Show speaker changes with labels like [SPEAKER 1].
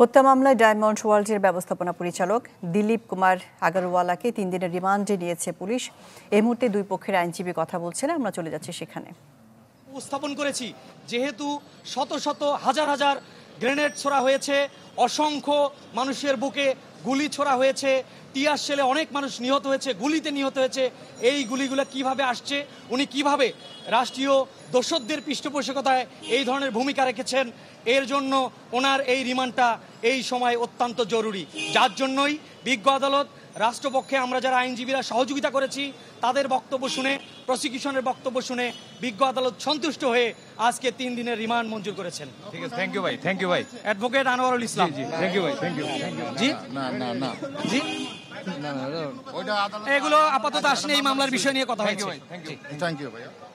[SPEAKER 1] হত্যা মামলায় ডায়মন্ড ওয়ার্ল্ডের ব্যবস্থাপনা পরিচালক দিলীপ কুমার আগরওয়ালাকে তিন দিনের রিমান্ডে নিয়েছে পুলিশ এই মুহূর্তে দুই পক্ষের আইনজীবী কথা বলছেন আমরা চলে যাচ্ছি সেখানে
[SPEAKER 2] উপস্থাপন করেছি যেহেতু শত শত হাজার হাজার গ্রেনেড ছোড়া হয়েছে অসংখ্য মানুষের বুকে গুলি ছোড়া হয়েছে টিয়ার সেলে অনেক মানুষ নিহত হয়েছে গুলিতে নিহত হয়েছে এই গুলিগুলো কিভাবে আসছে উনি কিভাবে রাষ্ট্রীয় দোষদের পৃষ্ঠপোষকতায় এই ধরনের ভূমিকা রেখেছেন এর জন্য ওনার এই রিমান্ডটা এই সময় অত্যন্ত জরুরি যার জন্যই বিজ্ঞ আদালত রাষ্ট্রপক্ষে আমরা যারা আইনজীবীরা সহযোগিতা করেছি তাদের বক্তব্য শুনে প্রসিকিউশনের বক্তব্য শুনে বিজ্ঞ আদালত সন্তুষ্ট হয়ে আজকে তিন দিনের রিমান্ড মঞ্জুর করেছেন ঠিক আছে থ্যাংক ইউ ভাই থ্যাংক ইউ ভাই advocate Anwarul Islam ji thank you ভাই থ্যাংক ইউ জি না না না জি এগুলো আপাতত আসলে এই মামলার বিষয় নিয়ে কথা হয়েছে থ্যাংক ইউ ভাই